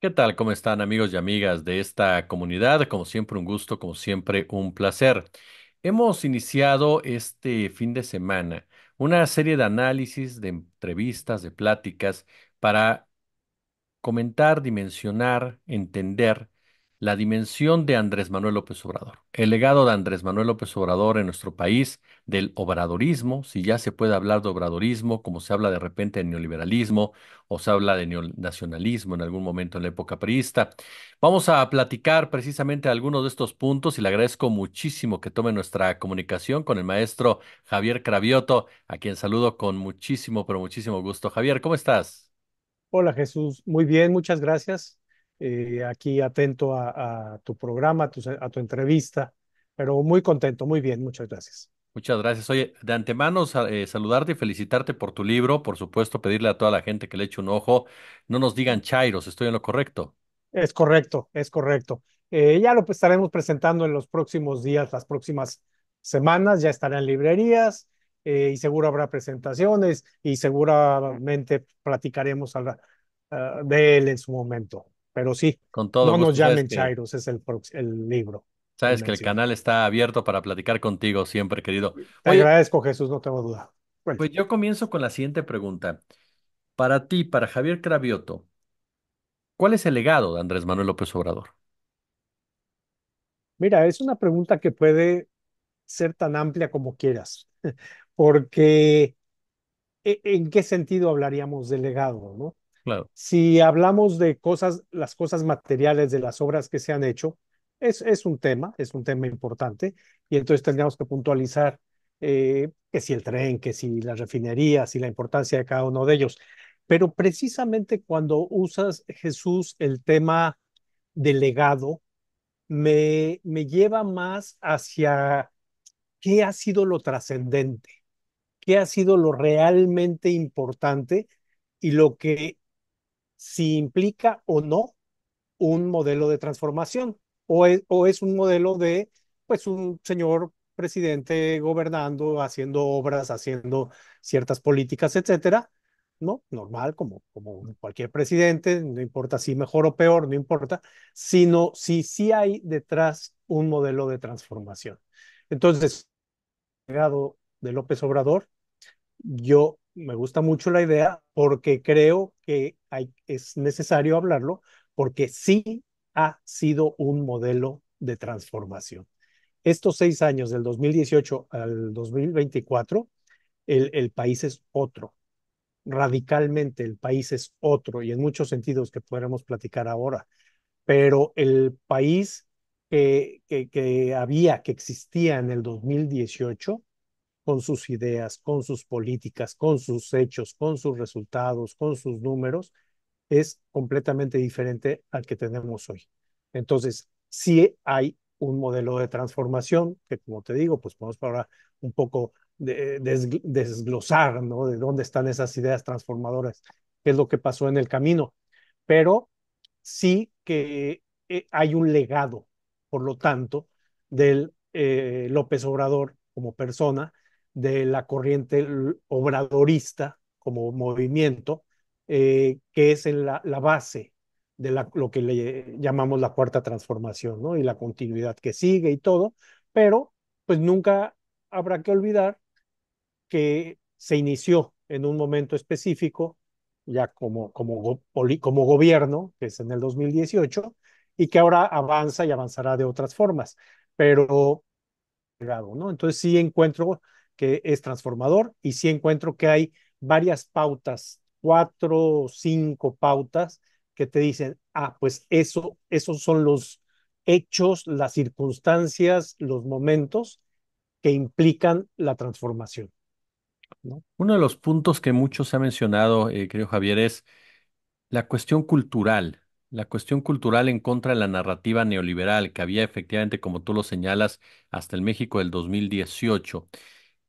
¿Qué tal? ¿Cómo están amigos y amigas de esta comunidad? Como siempre, un gusto, como siempre, un placer. Hemos iniciado este fin de semana una serie de análisis, de entrevistas, de pláticas para comentar, dimensionar, entender la dimensión de Andrés Manuel López Obrador, el legado de Andrés Manuel López Obrador en nuestro país, del obradorismo, si ya se puede hablar de obradorismo, como se habla de repente de neoliberalismo o se habla de neonacionalismo en algún momento en la época priista. Vamos a platicar precisamente algunos de estos puntos y le agradezco muchísimo que tome nuestra comunicación con el maestro Javier Cravioto, a quien saludo con muchísimo, pero muchísimo gusto. Javier, ¿cómo estás? Hola Jesús, muy bien, muchas gracias. Eh, aquí atento a, tu programa, a tu, entrevista, pero muy contento, muy bien, muchas gracias. Muchas gracias. Oye, de antemano eh, saludarte y felicitarte por tu libro, por supuesto pedirle a toda la gente que le eche un ojo, no nos digan Chairos, estoy en lo correcto. Es correcto, es correcto. Eh, ya lo estaremos presentando en los próximos días, las próximas semanas, ya estará en librerías y seguro habrá presentaciones y seguramente platicaremos ah, de él en su momento. Pero sí, Con no nos llamen Chairos, es el, libro. Sabes que el canal está abierto para platicar contigo siempre, querido. Te agradezco, Jesús, no tengo duda. Pues yo comienzo con la siguiente pregunta. Para ti, para Javier Cravioto, ¿cuál es el legado de Andrés Manuel López Obrador? Mira, es una pregunta que puede ser tan amplia como quieras, porque ¿e, ¿en qué sentido hablaríamos de legado? ¿no? Si hablamos de cosas, las cosas materiales de las obras que se han hecho, es, es un tema, es un tema importante, y entonces tendríamos que puntualizar eh, que si el tren, que si las refinerías y la importancia de cada uno de ellos. Pero precisamente cuando usas, Jesús, el tema del legado, me, me lleva más hacia qué ha sido lo trascendente, qué ha sido lo realmente importante y lo que si implica o no un modelo de transformación o es, un modelo de pues un señor presidente gobernando, haciendo obras, haciendo ciertas políticas, etcétera, ¿no? Normal, como, como cualquier presidente, no importa si mejor o peor, no importa, sino si sí hay detrás un modelo de transformación. Entonces, llegado de López Obrador, yo me gusta mucho la idea porque creo que es necesario hablarlo porque sí ha sido un modelo de transformación. Estos seis años, del 2018 al 2024, el, país es otro, radicalmente el país es otro y en muchos sentidos que podremos platicar ahora, pero el país que, que había, que existía en el 2018, con sus ideas, con sus políticas, con sus hechos, con sus resultados, con sus números, es completamente diferente al que tenemos hoy. Entonces, sí hay un modelo de transformación que, como te digo, pues podemos ahora un poco de, eh, desglosar, ¿no? De dónde están esas ideas transformadoras, qué es lo que pasó en el camino. Pero sí que eh, hay un legado, por lo tanto, del eh, López Obrador como persona de la corriente obradorista como movimiento, eh, que es la, la base de lo que le llamamos la cuarta transformación, ¿no? Y la continuidad que sigue y todo, pero pues nunca habrá que olvidar que se inició en un momento específico, ya como, como, como gobierno, que es en el 2018, y que ahora avanza y avanzará de otras formas, pero, ¿no? Entonces sí encuentro que es transformador y sí encuentro que hay varias pautas, cuatro o cinco pautas que te dicen, ah, pues eso, esos son los hechos, las circunstancias, los momentos que implican la transformación. Uno de los puntos que mucho se ha mencionado, creo eh, Javier, es la cuestión cultural, la cuestión cultural en contra de la narrativa neoliberal que había efectivamente, como tú lo señalas, hasta el México del 2018.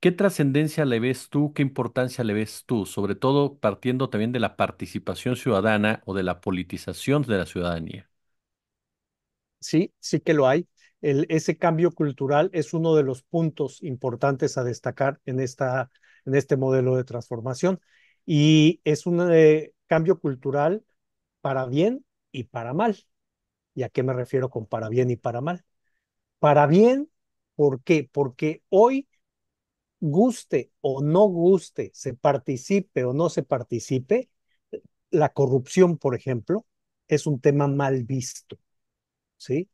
¿Qué trascendencia le ves tú? ¿Qué importancia le ves tú? Sobre todo partiendo también de la participación ciudadana o de la politización de la ciudadanía. Sí, sí que lo hay. ese cambio cultural es uno de los puntos importantes a destacar en, esta, en este modelo de transformación. Y es un eh, cambio cultural para bien y para mal. ¿Y a qué me refiero con para bien y para mal? Para bien, ¿por qué? Porque hoy guste o no guste, se participe o no se participe, la corrupción, por ejemplo, es un tema mal visto. ¿Sí?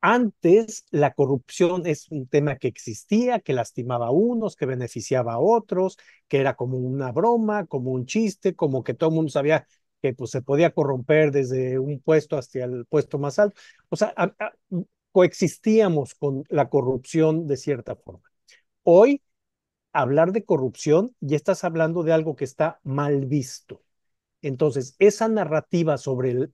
Antes la corrupción es un tema que existía, que lastimaba a unos, que beneficiaba a otros, que era como una broma, como un chiste, como que todo el mundo sabía que pues, se podía corromper desde un puesto hasta el puesto más alto. O sea, coexistíamos con la corrupción de cierta forma. Hoy hablar de corrupción ya estás hablando de algo que está mal visto. Entonces, esa narrativa sobre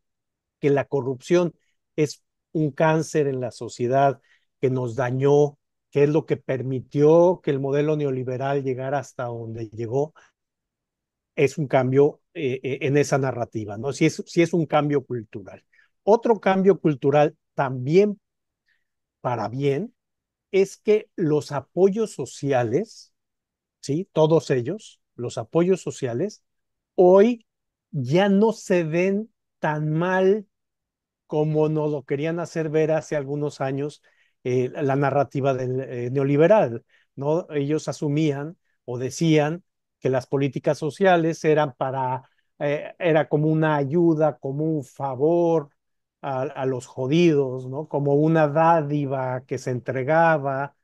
que la corrupción es un cáncer en la sociedad, que nos dañó, que es lo que permitió que el modelo neoliberal llegara hasta donde llegó, es un cambio eh, eh, en esa narrativa, ¿no? Si es, si es un cambio cultural. Otro cambio cultural también para bien es que los apoyos sociales todos ellos, los apoyos sociales, hoy ya no se ven tan mal como nos lo querían hacer ver hace algunos años eh, la narrativa del eh, neoliberal. ¿no? Ellos asumían o decían que las políticas sociales eran para, eh, era como una ayuda, como un favor a, a, los jodidos, ¿no? como una dádiva que se entregaba.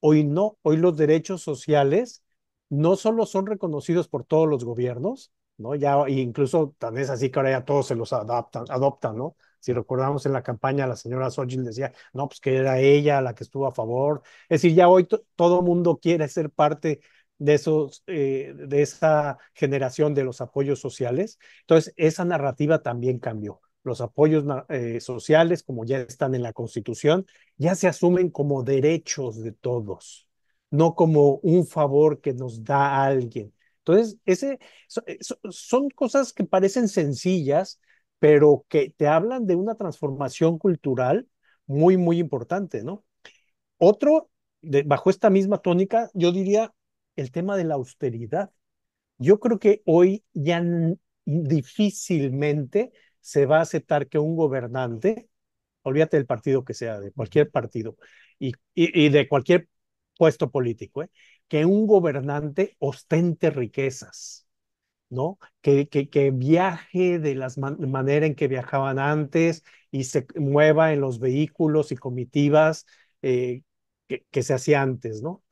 Hoy no, hoy los derechos sociales no solo son reconocidos por todos los gobiernos, ¿no? Ya e incluso tan es así que ahora ya todos se los adaptan, adoptan, ¿no? Si recordamos en la campaña, la señora Sogin decía, no, pues que era ella la que estuvo a favor. Es decir, ya hoy todo mundo quiere ser parte de, esos, eh, de esa generación de los apoyos sociales. Entonces, esa narrativa también cambió. Los apoyos eh, sociales, como ya están en la Constitución, ya se asumen como derechos de todos no como un favor que nos da alguien. Entonces, ese, eh, son cosas que parecen sencillas, pero que te hablan de una transformación cultural muy, muy importante, ¿no? Otro, bajo esta misma tónica, yo diría el tema de la austeridad. Yo creo que hoy ya difícilmente se va a aceptar que un gobernante, olvídate del partido que sea, de cualquier partido, y, y de cualquier puesto político, ¿eh? que un gobernante ostente riquezas, ¿no? Que, que, viaje de la manera en que viajaban antes y se mueva en los vehículos y comitivas eh, que, se hacía antes, ¿no?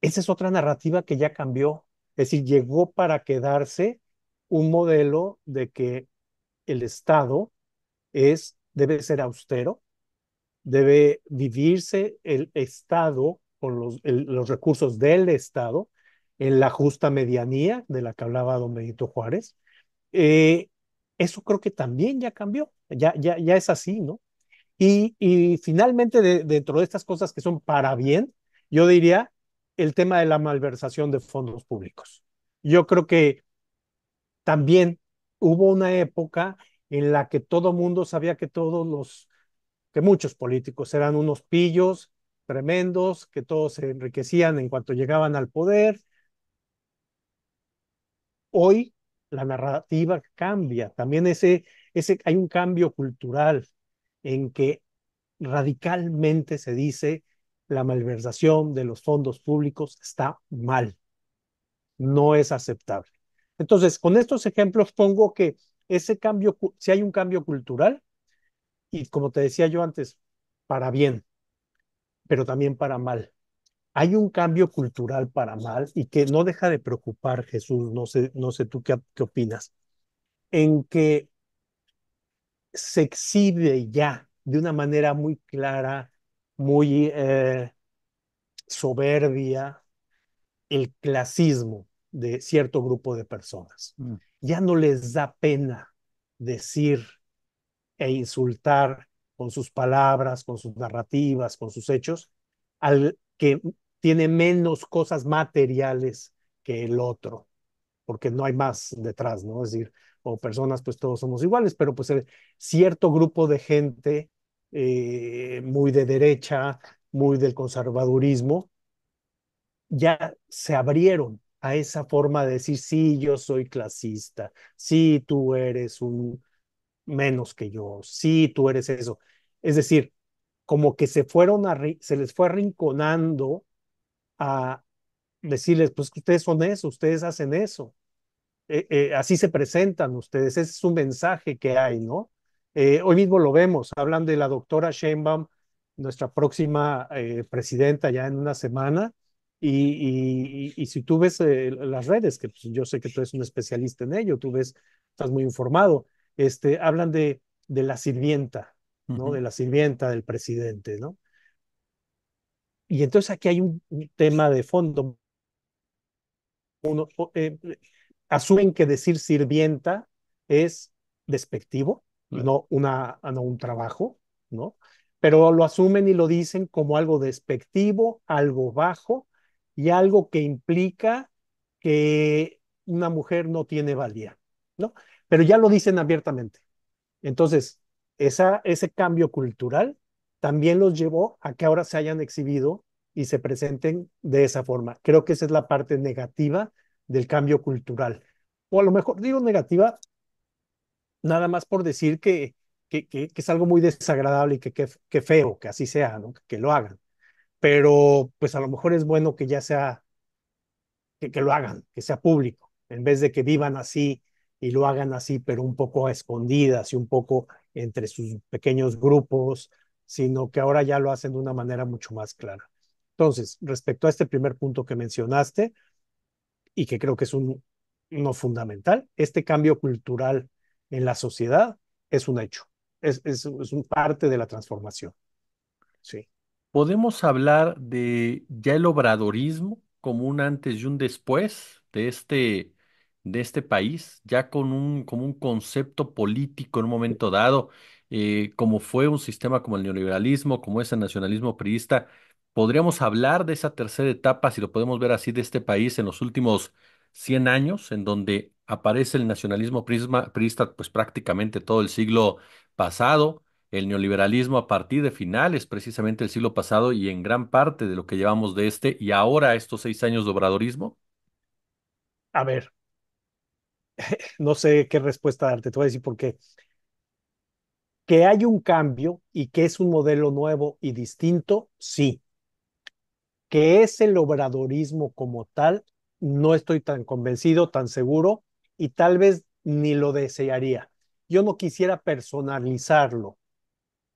Esa es otra narrativa que ya cambió. Es decir, llegó para quedarse un modelo de que el Estado es, debe ser austero, debe vivirse el Estado con los, los recursos del Estado, en la justa medianía de la que hablaba don Benito Juárez. Eh, eso creo que también ya cambió, ya, ya, ya es así, ¿no? Y, finalmente, dentro de estas cosas que son para bien, yo diría el tema de la malversación de fondos públicos. Yo creo que también hubo una época en la que todo mundo sabía que todos los, que muchos políticos eran unos pillos, tremendos, que todos se enriquecían en cuanto llegaban al poder. Hoy la narrativa cambia, también ese, ese, hay un cambio cultural en que radicalmente se dice la malversación de los fondos públicos está mal, no es aceptable. Entonces, con estos ejemplos pongo que ese cambio, si hay un cambio cultural, y como te decía yo antes, para bien, pero también para mal. Hay un cambio cultural para mal y que no deja de preocupar, Jesús, no sé, no sé tú qué, opinas, en que se exhibe ya de una manera muy clara, muy eh, soberbia, el clasismo de cierto grupo de personas. Mm. Ya no les da pena decir e insultar con sus palabras, con sus narrativas, con sus hechos, al que tiene menos cosas materiales que el otro, porque no hay más detrás, ¿no? Es decir, o personas, pues todos somos iguales, pero pues cierto grupo de gente eh, muy de derecha, muy del conservadurismo, ya se abrieron a esa forma de decir, sí, yo soy clasista, sí, tú eres un menos que yo, sí, tú eres eso. Es decir, como que se fueron se les fue arrinconando a decirles, pues que ustedes son eso, ustedes hacen eso. Eh, eh, así se presentan ustedes, ese es un mensaje que hay, ¿no? Eh, hoy mismo lo vemos, hablan de la doctora Sheinbaum, nuestra próxima presidenta ya en una semana, y, si tú ves las redes, que pues, yo sé que tú eres un especialista en ello, tú ves, estás muy informado, este, hablan de, de la sirvienta, ¿no? De la sirvienta del presidente, ¿no? Y entonces aquí hay un tema de fondo. Uno, eh, asumen que decir sirvienta es despectivo, no, una, no un trabajo, ¿no? Pero lo asumen y lo dicen como algo despectivo, algo bajo y algo que implica que una mujer no tiene valía, ¿no? pero ya lo dicen abiertamente. Entonces, esa, ese cambio cultural también los llevó a que ahora se hayan exhibido y se presenten de esa forma. Creo que esa es la parte negativa del cambio cultural. O a lo mejor digo negativa, nada más por decir que, que, que, es algo muy desagradable y que, que, feo que así sea, ¿no? que lo hagan. Pero pues a lo mejor es bueno que ya sea, que, que lo hagan, que sea público, en vez de que vivan así y lo hagan así, pero un poco a escondidas y un poco entre sus pequeños grupos, sino que ahora ya lo hacen de una manera mucho más clara. Entonces, respecto a este primer punto que mencionaste, y que creo que es un, uno fundamental, este cambio cultural en la sociedad es un hecho, es, es un parte de la transformación. Sí. ¿Podemos hablar de ya el obradorismo como un antes y un después de este de este país, ya con un, como un concepto político en un momento dado, eh, como fue un sistema como el neoliberalismo, como es el nacionalismo priista, podríamos hablar de esa tercera etapa, si lo podemos ver así, de este país en los últimos 100 años, en donde aparece el nacionalismo priista pues prácticamente todo el siglo pasado, el neoliberalismo a partir de finales precisamente el siglo pasado y en gran parte de lo que llevamos de este y ahora estos seis años de obradorismo? A ver, no sé qué respuesta darte, te voy a decir por qué. Que hay un cambio y que es un modelo nuevo y distinto, sí. Que es el obradorismo como tal, no estoy tan convencido, tan seguro y tal vez ni lo desearía. Yo no quisiera personalizarlo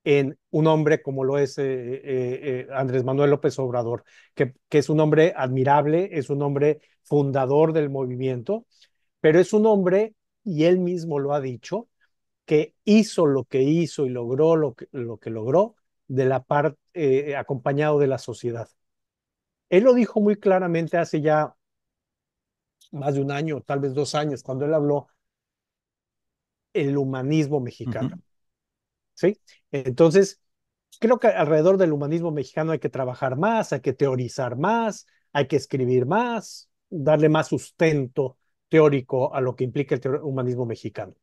en un hombre como lo es eh, eh, eh, Andrés Manuel López Obrador, que, que es un hombre admirable, es un hombre fundador del movimiento, pero es un hombre, y él mismo lo ha dicho, que hizo lo que hizo y logró lo que, lo que logró de la parte eh, acompañado de la sociedad. Él lo dijo muy claramente hace ya más de un año, tal vez dos años, cuando él habló el humanismo mexicano. ¿Sí? Entonces, creo que alrededor del humanismo mexicano hay que trabajar más, hay que teorizar más, hay que escribir más, darle más sustento teórico a lo que implica el humanismo mexicano.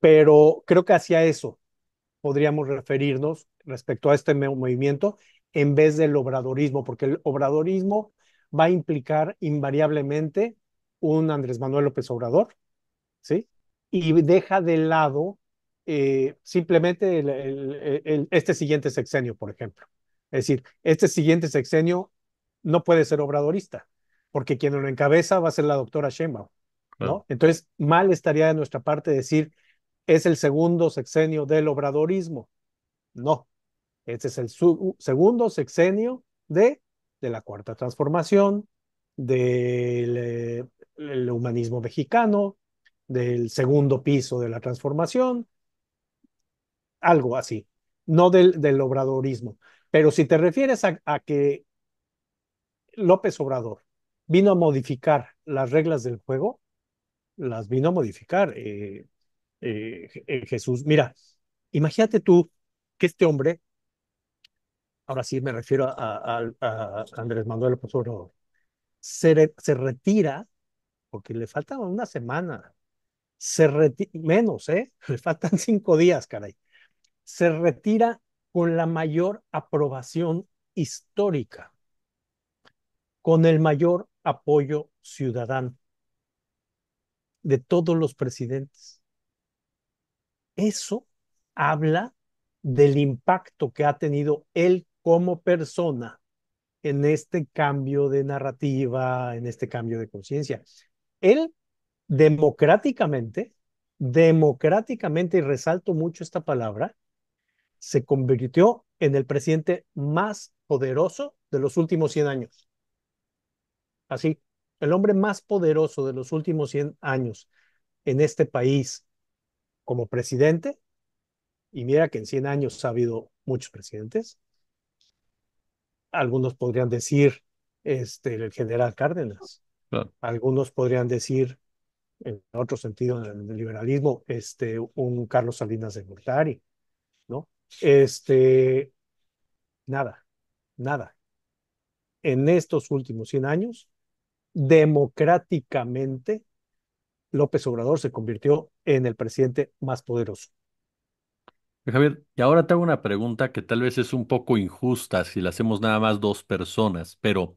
Pero creo que hacia eso podríamos referirnos respecto a este movimiento en vez del obradorismo, porque el obradorismo va a implicar invariablemente un Andrés Manuel López Obrador, ¿sí? Y deja de lado eh, simplemente este siguiente sexenio, por ejemplo. Es decir, este siguiente sexenio no puede ser obradorista, porque quien lo encabeza va a ser la doctora Sheinbaum. Entonces, mal estaría de nuestra parte decir, es el segundo sexenio del obradorismo. No, ese es el segundo sexenio de, de la cuarta transformación, del eh, humanismo mexicano, del segundo piso de la transformación, algo así, no del, del obradorismo. Pero si te refieres a que López Obrador vino a modificar las reglas del juego, las vino a modificar. Eh, eh, eh, Jesús, mira, imagínate tú que este hombre, ahora sí me refiero a, Andrés Manuel por se, se retira porque le falta una semana, se menos, ¿eh? Le faltan cinco días, caray. Se retira con la mayor aprobación histórica, con el mayor apoyo ciudadano de todos los presidentes. Eso habla del impacto que ha tenido él como persona en este cambio de narrativa, en este cambio de conciencia. Él democráticamente, democráticamente, y resalto mucho esta palabra, se convirtió en el presidente más poderoso de los últimos 100 años. Así, el hombre más poderoso de los últimos 100 años en este país como presidente, y mira que en 100 años ha habido muchos presidentes, algunos podrían decir este, el general Cárdenas, algunos podrían decir, en otro sentido, del el liberalismo, este, un Carlos Salinas de Gortari, ¿no? Este, nada, nada. En estos últimos 100 años, democráticamente, López Obrador se convirtió en el presidente más poderoso. Eh, Javier, y ahora te hago una pregunta que tal vez es un poco injusta si la hacemos nada más dos personas, pero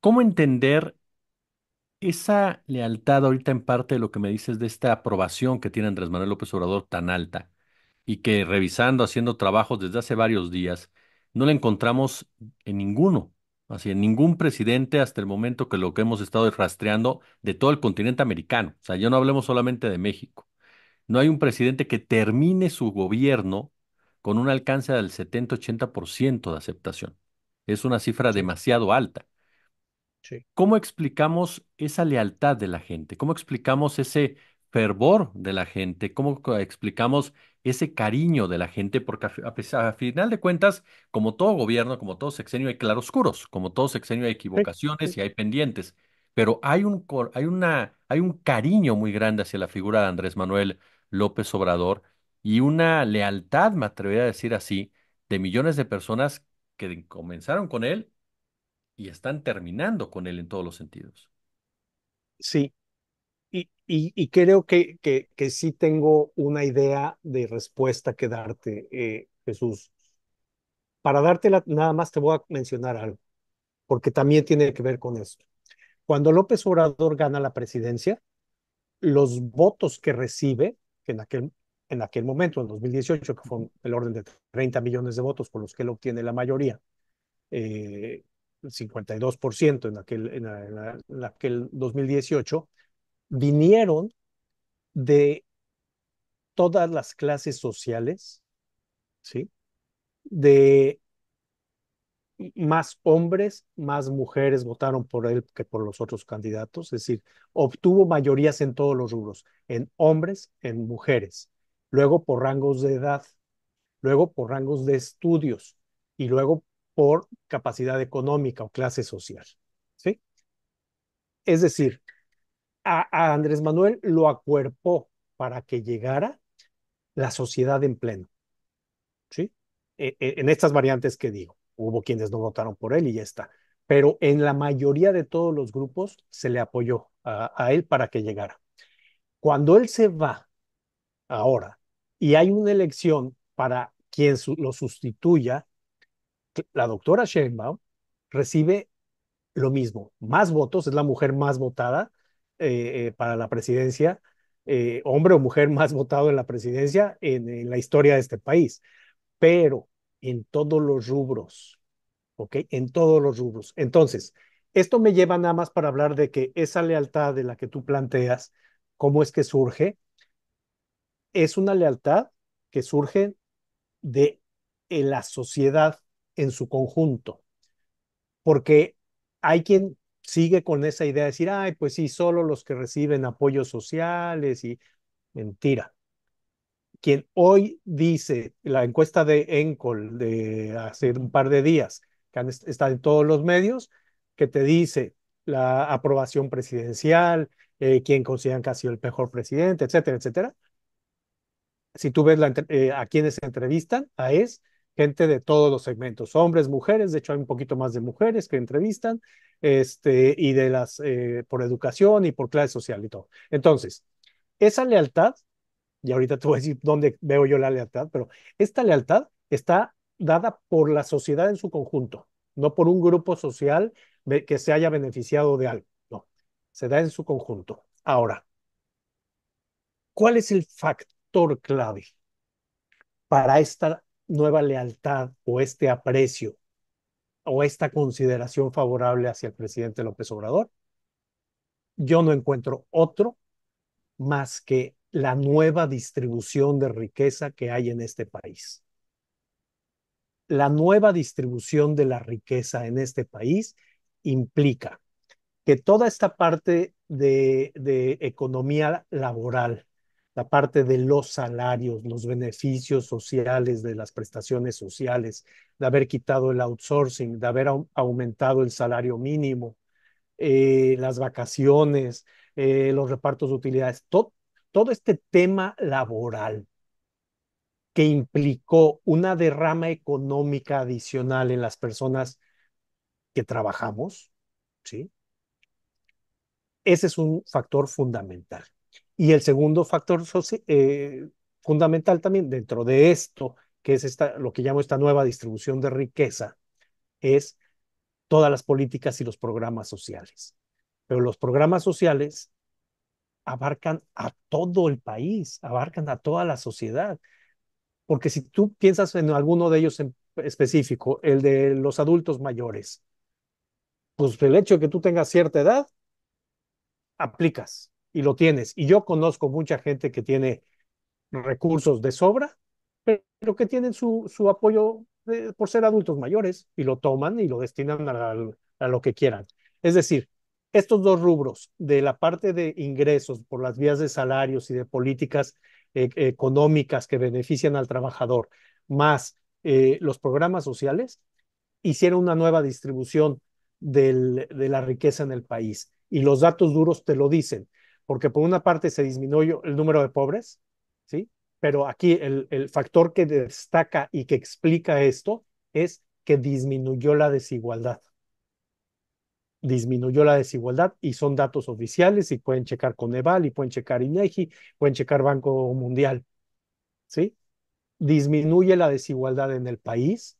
¿cómo entender esa lealtad ahorita en parte de lo que me dices de esta aprobación que tiene Andrés Manuel López Obrador tan alta y que revisando, haciendo trabajos desde hace varios días, no la encontramos en ninguno Así ningún presidente hasta el momento que lo que hemos estado rastreando de todo el continente americano, o sea, ya no hablemos solamente de México, no hay un presidente que termine su gobierno con un alcance del 70-80% de aceptación. Es una cifra demasiado alta. ¿Cómo explicamos esa lealtad de la gente? ¿Cómo explicamos ese fervor de la gente, cómo explicamos ese cariño de la gente, porque a, final de cuentas, como todo gobierno, como todo sexenio, hay claroscuros, como todo sexenio hay equivocaciones y hay pendientes, pero hay un, hay una, hay un cariño muy grande hacia la figura de Andrés Manuel López Obrador y una lealtad, me atrevería a decir así, de millones de personas que comenzaron con él y están terminando con él en todos los sentidos. Sí, y, creo que, que, que, sí tengo una idea de respuesta que darte, eh, Jesús. Para dártela, nada más te voy a mencionar algo, porque también tiene que ver con esto. Cuando López Obrador gana la presidencia, los votos que recibe, en aquel, en aquel momento, en 2018, que fue el orden de 30 millones de votos por los que él obtiene la mayoría, eh, 52% en aquel, en, aquel 2018, vinieron de todas las clases sociales, ¿sí? De más hombres, más mujeres votaron por él que por los otros candidatos, es decir, obtuvo mayorías en todos los rubros, en hombres, en mujeres, luego por rangos de edad, luego por rangos de estudios y luego por capacidad económica o clase social. ¿sí? Es decir, a, Andrés Manuel lo acuerpó para que llegara la sociedad en pleno. ¿Sí? E, e, en estas variantes que digo, hubo quienes no votaron por él y ya está. Pero en la mayoría de todos los grupos se le apoyó a, él para que llegara. Cuando él se va ahora y hay una elección para quien lo sustituya, la doctora Sheinbaum recibe lo mismo, más votos, es la mujer más votada eh, eh, para la presidencia, eh, hombre o mujer más votado en la presidencia en, en, la historia de este país, pero en todos los rubros, ¿ok? En todos los rubros. Entonces, esto me lleva nada más para hablar de que esa lealtad de la que tú planteas, cómo es que surge, es una lealtad que surge de la sociedad en su conjunto, porque hay quien sigue con esa idea de decir, ay, pues sí, solo los que reciben apoyos sociales y mentira. Quien hoy dice, la encuesta de Encol de hace un par de días, que está en todos los medios, que te dice la aprobación presidencial, eh, quien consideran que ha sido el mejor presidente, etcétera, etcétera. Si tú ves eh, a quienes entrevistan, a es gente de todos los segmentos, hombres, mujeres, de hecho hay un poquito más de mujeres que entrevistan, este, y de las, eh, por educación y por clase social y todo. Entonces, esa lealtad, y ahorita te voy a decir dónde veo yo la lealtad, pero esta lealtad está dada por la sociedad en su conjunto, no por un grupo social que se haya beneficiado de algo, no, se da en su conjunto. Ahora, ¿cuál es el factor clave para esta nueva lealtad o este aprecio o esta consideración favorable hacia el presidente López Obrador, yo no encuentro otro más que la nueva distribución de riqueza que hay en este país. La nueva distribución de la riqueza en este país implica que toda esta parte de, economía laboral, la parte de los salarios, los beneficios sociales, de las prestaciones sociales, de haber quitado el outsourcing, de haber aumentado el salario mínimo, eh, las vacaciones, eh, los repartos de utilidades, todo este tema laboral que implicó una derrama económica adicional en las personas que trabajamos, ¿sí? Ese es un factor fundamental. Y el segundo factor eh, fundamental también dentro de esto, que es esta, lo que llamo esta nueva distribución de riqueza, es todas las políticas y los programas sociales. Pero los programas sociales abarcan a todo el país, abarcan a toda la sociedad. Porque si tú piensas en alguno de ellos en específico, el de los adultos mayores, pues el hecho de que tú tengas cierta edad, aplicas y lo tienes. Y yo conozco mucha gente que tiene recursos de sobra, pero que tienen su, su apoyo por ser adultos mayores y lo toman y lo destinan a, lo que quieran. Es decir, estos dos rubros de la parte de ingresos por las vías de salarios y de políticas eh, económicas que benefician al trabajador, más eh, los programas sociales, hicieron una nueva distribución de la riqueza en el país. Y los datos duros te lo dicen porque por una parte se disminuyó el número de pobres, ¿sí? Pero aquí el, factor que destaca y que explica esto es que disminuyó la desigualdad. Disminuyó la desigualdad y son datos oficiales y pueden checar Coneval y pueden checar INEGI, pueden checar Banco Mundial. ¿Sí? Disminuye la desigualdad en el país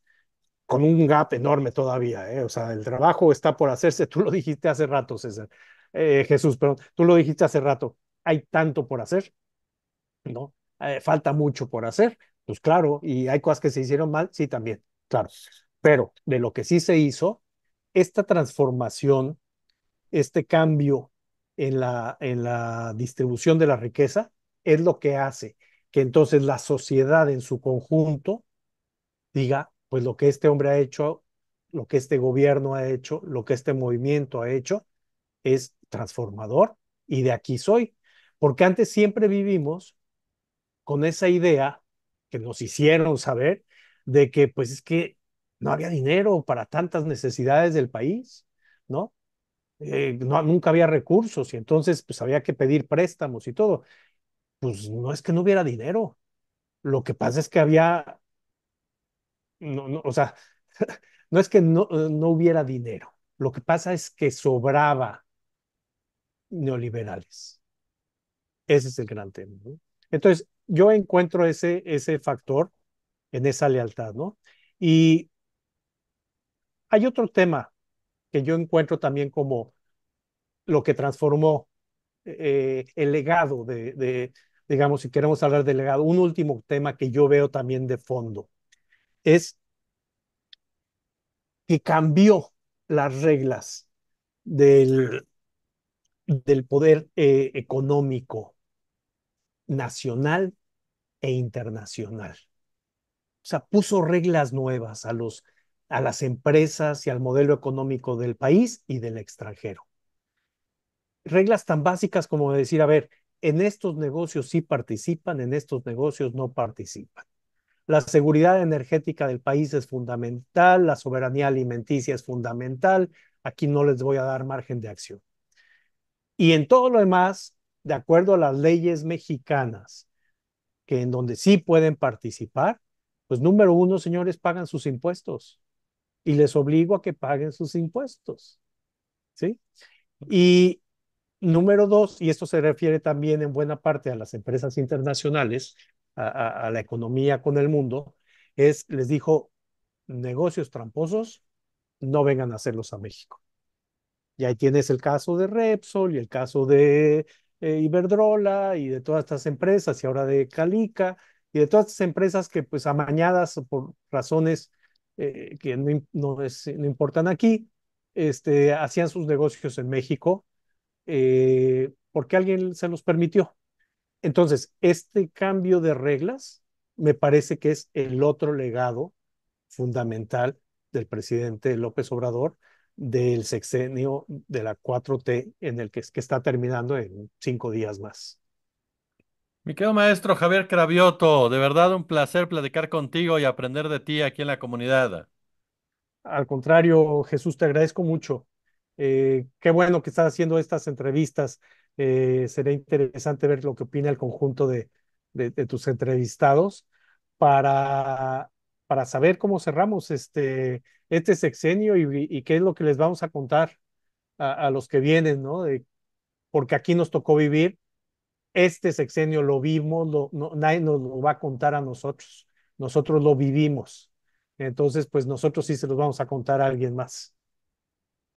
con un gap enorme todavía. ¿eh? O sea, el trabajo está por hacerse, tú lo dijiste hace rato, César. Eh, Jesús, perdón, tú lo dijiste hace rato, hay tanto por hacer, ¿no? Eh, falta mucho por hacer, pues claro, y hay cosas que se hicieron mal, sí, también, claro, pero de lo que sí se hizo, esta transformación, este cambio en la, en la distribución de la riqueza, es lo que hace que entonces la sociedad en su conjunto diga, pues lo que este hombre ha hecho, lo que este gobierno ha hecho, lo que este movimiento ha hecho, es transformador y de aquí soy. Porque antes siempre vivimos con esa idea que nos hicieron saber de que pues es que no había dinero para tantas necesidades del país, ¿no? Eh, nunca había recursos y entonces pues había que pedir préstamos y todo. Pues no es que no hubiera dinero. Lo que pasa es que había, no, no, o sea, no es que no, eh, no hubiera dinero. Lo que pasa es que sobraba neoliberales. Ese es el gran tema. Entonces, yo encuentro ese, ese factor en esa lealtad, ¿no? Y hay otro tema que yo encuentro también como lo que transformó eh, el legado de, de, digamos, si queremos hablar del legado, un último tema que yo veo también de fondo es que cambió las reglas del, del poder eh, económico nacional e internacional. O sea, puso reglas nuevas a, los, a las empresas y al modelo económico del país y del extranjero. Reglas tan básicas como decir, a ver, en estos negocios sí participan, en estos negocios no participan. La seguridad energética del país es fundamental, la soberanía alimenticia es fundamental, aquí no les voy a dar margen de acción. Y en todo lo demás, de acuerdo a las leyes mexicanas, que en donde sí pueden participar, pues número uno, señores, pagan sus impuestos y les obligo a que paguen sus impuestos. ¿Sí? Y número dos, y esto se refiere también en buena parte a las empresas internacionales, a, a la economía con el mundo, es, les dijo, negocios tramposos, no vengan a hacerlos a México. Y ahí tienes el caso de Repsol y el caso de eh, Iberdrola y de todas estas empresas y ahora de Calica y de todas estas empresas que pues amañadas por razones eh, que no, importan aquí, este, hacían sus negocios en México eh, porque alguien se los permitió. Entonces, este cambio de reglas me parece que es el otro legado fundamental del presidente López Obrador, del sexenio de la 4T en el que, que está terminando en cinco días más. Mi querido maestro Javier Cravioto, de verdad un placer platicar contigo y aprender de ti aquí en la comunidad. Al contrario, Jesús, te agradezco mucho. Eh, qué bueno que estás haciendo estas entrevistas. Eh, será interesante ver lo que opina el conjunto de, de tus entrevistados para para saber cómo cerramos este, este sexenio y, qué es lo que les vamos a contar a, los que vienen, ¿no? porque aquí nos tocó vivir, este sexenio lo vimos, nadie nos lo va a contar a nosotros, nosotros lo vivimos. Entonces, pues nosotros sí se los vamos a contar a alguien más.